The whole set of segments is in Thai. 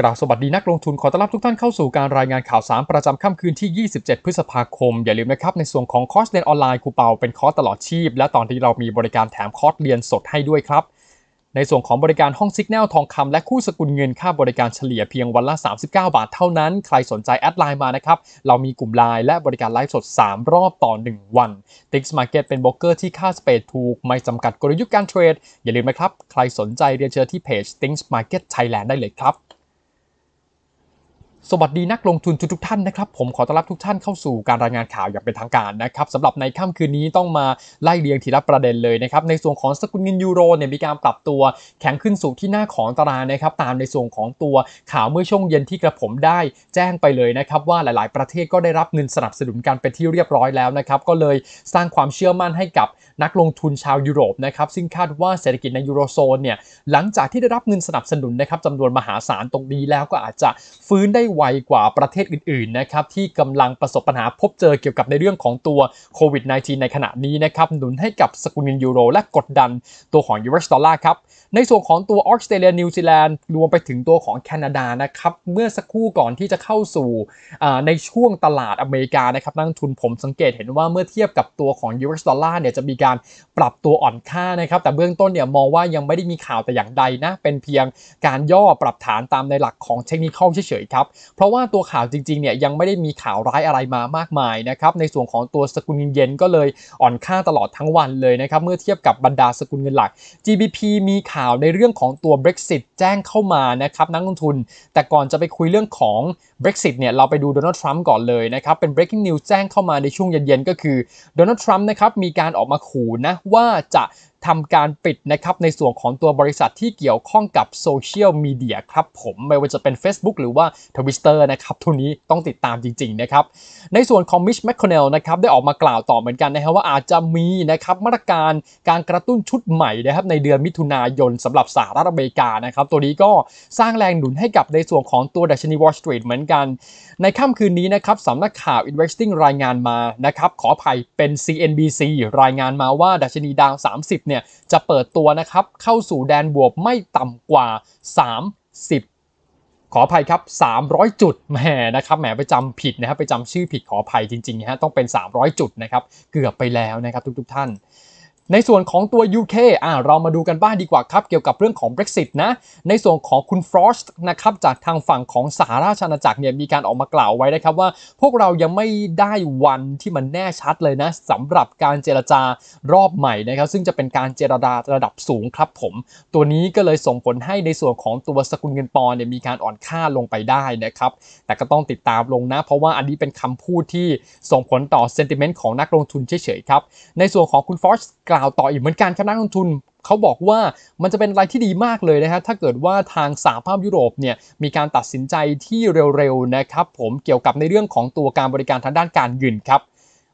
กล่าวสวัสดีนักลงทุน ขอต้อนรับทุกท่านเข้าสู่การรายงานข่าวสารประจำค่ำคืนที่ 27 พฤษภาคม อย่าลืมนะครับ ในส่วนของคอร์สเรียนออนไลน์ครูเปาเป็นคอร์สตลอดชีพและตอนที่เรามีบริการแถมคอร์สเรียนสดให้ด้วยครับ ในส่วนของบริการห้องซิกแนลทองคำและคู่สกุลเงินค่าบริการเฉลี่ยเพียงวันละ 39 บาทเท่านั้น ใครสนใจแอดไลน์มานะครับเรามีกลุ่มไลน์และบริการไลฟ์สด3 รอบต่อ1วัน Tix Market เป็นลบอกเกอร์ที่ค่าสเปดถูกไม่จำกัดกลยุทธ์การเทรดอย่าลืมนะครับ ใครสนใจเรียนเชิญที่เพจ Tix Market Thailand ได้เลยครับสวัสดีนักลงทุนทุกท่านนะครับ ผมขอต้อนรับทุกท่านเข้าสู่การรายงานข่าวอย่างเป็นทางการนะครับสำหรับในค่ำคืนนี้ต้องมาไล่เรียงทีละประเด็นเลยนะครับ ในส่วนของสกุลเงินยูโรเนี่ยมีการปรับตัวแข็งขึ้นสู่ที่หน้าของตลาดนะครับตามในส่วนของตัวข่าวเมื่อช่วงเย็นที่กระผมได้แจ้งไปเลยนะครับว่าหลาย ๆ ประเทศก็ได้รับเงินสนับสนุนกันเป็นที่เรียบร้อยแล้วนะครับก็เลยสร้างความเชื่อมั่นให้กับนักลงทุนชาวยุโรปนะครับซึ่งคาดว่าเศรษฐกิจในยูโรโซนเนี่ยหลังจากที่ได้รับเงินสนับสนุนนะครับจำนวนมหาศาลตรงนี้แล้วก็อาจจะฟื้นได้ไวกว่าประเทศอื่นๆนะครับที่กำลังประสบปัญหาพบเจอเกี่ยวกับในเรื่องของตัวโควิด -19 ในขณะนี้นะครับหนุนให้กับสกุลเงินยูโรและกดดันตัวของยูเอสดอลลาร์ครับในส่วนของตัวออสเตรเลียนิวซีแลนด์รวมไปถึงตัวของแคนาดานะครับเมื่อสักครู่ก่อนที่จะเข้าสู่ในช่วงตลาดอเมริกานะครับ นักทุนผมสังเกตเห็นว่าเมื่อเทียบกับตัวของยูเอสดอลลาร์เนี่ยจะมีการปรับตัวอ่อนค่านะครับ แต่เบื้องต้นเนี่ยมองว่ายังไม่ได้มีข่าวแต่อย่างใดนะเป็นเพียงการย่อปรับฐานตามในหลักของเทคนิคเฉยๆครับเพราะว่าตัวข่าวจริงๆ เนี่ยยังไม่ได้มีข่าวร้ายอะไรมามากมายนะครับในส่วนของตัวสกุลเงินเยนก็เลยอ่อนค่าตลอดทั้งวันเลยนะครับเมื่อเทียบกับบรรดาสกุลเงินหลัก GBP มีข่าวในเรื่องของตัว Brexit แจ้งเข้ามานะครับ นักลงทุน แต่ก่อนจะไปคุยเรื่องของ Brexit เนี่ยเราไปดูโดนัลด์ทรัมป์ก่อนเลยนะครับ เป็น breaking news แจ้งเข้ามาในช่วงเย็นๆก็คือโดนัลด์ทรัมป์นะครับมีการออกมาขู่นะว่าจะทำการปิดนะครับในส่วนของตัวบริษัทที่เกี่ยวข้องกับโซเชียลมีเดียครับผมไม่ว่าจะเป็น Facebook หรือว่า Twitter นะครับทุนนี้ต้องติดตามจริงๆนะครับในส่วนของมิชแมคคอนเนลนะครับได้ออกมากล่าวต่อเหมือนกันนะครับว่าอาจจะมีนะครับมาตรการการกระตุ้นชุดใหม่นะครับในเดือนมิถุนายนสำหรับสหรัฐอเมริกานะครับตัวนี้ก็สร้างแรงหนุนให้กับในส่วนของตัวดัชนีวอลสตรีทเหมือนกัน ในค่ำคืนนี้นะครับสำนักข่าว Investing รายงานมานะครับขออภัยเป็น CNBC รายงานมาว่าดัชนีดาว30เนี่ยจะเปิดตัวนะครับเข้าสู่แดนบวกไม่ต่ำกว่า 30ขออภัยครับ 300 จุดแหมนะครับแหมไปจำผิดนะครับ ไปจำชื่อผิดขออภัยจริงๆฮะต้องเป็น 300 จุดนะครับเกือบไปแล้วนะครับทุก ๆ ท่านในส่วนของตัว UK อ่าเรามาดูกันบ้างดีกว่าครับเกี่ยวกับเรื่องของ Brexit นะในส่วนของคุณฟรอสต์นะครับจากทางฝั่งของสหราชอาณาจักรเนี่ยมีการออกมากล่าวไว้นะครับว่า พวกเรายังไม่ได้วันที่มันแน่ชัดเลยนะสำหรับการเจรจารอบใหม่นะครับซึ่งจะเป็นการเจรจาระดับสูงครับผมตัวนี้ก็เลยส่งผลให้ในส่วนของตัวสกุลเงินปอนเนี่ยมีการอ่อนค่าลงไปได้นะครับแต่ก็ต้องติดตามลงนะ เพราะว่าอันนี้เป็นคำพูดที่ส่งผลต่อเซนติเมนต์ของนักลงทุนเฉยๆครับในส่วนของคุณฟรอสต์ล่าวต่ออีกเหมือนกันครับนักลงทุน เขาบอกว่ามันจะเป็นอะไรที่ดีมากเลยนะครับถ้าเกิดว่าทางสหภาพยุโรปเนี่ยมีการตัดสินใจที่เร็วๆนะครับผมเกี่ยวกับในเรื่องของตัวการบริการทางด้านการเงินครับ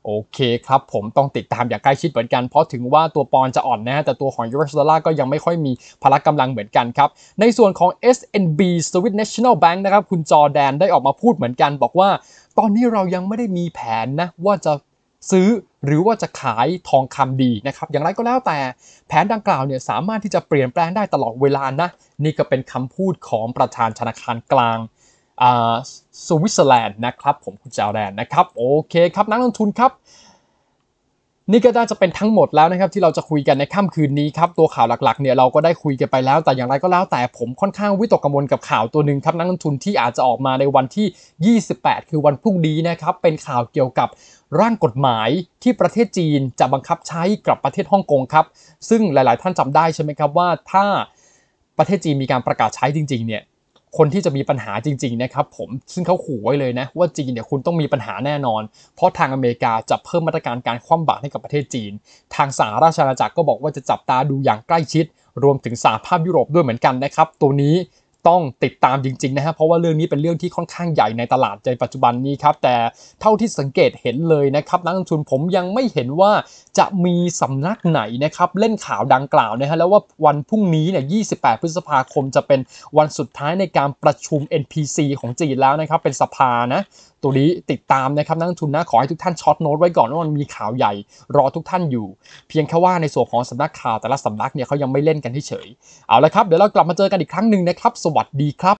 โอเคครับผมต้องติดตามอย่างใกล้ชิดเหมือนกัน เพราะถึงว่าตัวปอนจะอ่อนนะแต่ตัวของยูโรดอล่าร์ก็ยังไม่ค่อยมีพละกำลังเหมือนกันครับในส่วนของ SNB Swiss National Bank นะครับคุณจอแดนได้ออกมาพูดเหมือนกัน บอกว่าตอนนี้เรายังไม่ได้มีแผนนะว่าจะซื้อหรือว่าจะขายทองคำดีนะครับ อย่างไรก็แล้วแต่แผนดังกล่าวเนี่ยสามารถที่จะเปลี่ยนแปลงได้ตลอดเวลานะ นี่ก็เป็นคำพูดของประธานธนาคารกลางสวิตเซอร์แลนด์นะครับ ผมคุณจาวแดนนะครับ โอเคครับ นักลงทุนครับนี่ก็น่าจะเป็นทั้งหมดแล้วนะครับที่เราจะคุยกันในค่าคืนนี้ครับ ตัวข่าวหลักๆเนี่ยเราก็ได้คุยกันไปแล้ว แต่อย่างไรก็แล้วแต่ผมค่อนข้างวิตกกังวลกับข่าวตัวหนึ่งครับนักลงทุนที่อาจจะออกมาในวันที่ 28 คือวันพรุ่งนี้นะครับเป็นข่าวเกี่ยวกับร่างกฎหมายที่ประเทศจีนจะบังคับใช้กับประเทศฮ่องกงครับซึ่งหลาย ๆท่านจำได้ใช่ไหมครับว่าถ้าประเทศจีนมีการประกาศใช้จริงๆเนี่ยคนที่จะมีปัญหาจริง ๆนะครับ ผมซึ่งเขาขู่ไว้เลยนะว่าจีนเนี่ยคุณต้องมีปัญหาแน่นอน เพราะทางอเมริกาจะเพิ่มมาตรการการคว่ำบาตรให้กับประเทศจีน ทางสหราชอาณาจักรก็บอกว่าจะจับตาดูอย่างใกล้ชิด รวมถึงสหภาพยุโรปด้วยเหมือนกันนะครับตัวนี้ต้องติดตามจริงๆนะฮะเพราะว่าเรื่องนี้เป็นเรื่องที่ค่อนข้างใหญ่ในตลาดในปัจจุบันนี้ครับแต่เท่าที่สังเกตเห็นเลยนะครับนักลงทุนผมยังไม่เห็นว่าจะมีสำนักไหนนะครับเล่นข่าวดังกล่าวนะฮะแล้วว่าวันพรุ่งนี้เนี่ย28 พฤษภาคมจะเป็นวันสุดท้ายในการประชุม NPC ของจีนแล้วนะครับเป็นสภานะตัวนี้ติดตามนะครับนักทุนนะขอให้ทุกท่านช็อตโน้ตไว้ก่อนว่ามันมีข่าวใหญ่ รอทุกท่านอยู่ เพียงแค่ว่าในส่วนของสำนักข่าวแต่ละสำนักเนี่ยเขายังไม่เล่นกันเฉย เอาละครับ เดี๋ยวเรากลับมาเจอกันอีกครั้งหนึ่งนะครับ สวัสดีครับ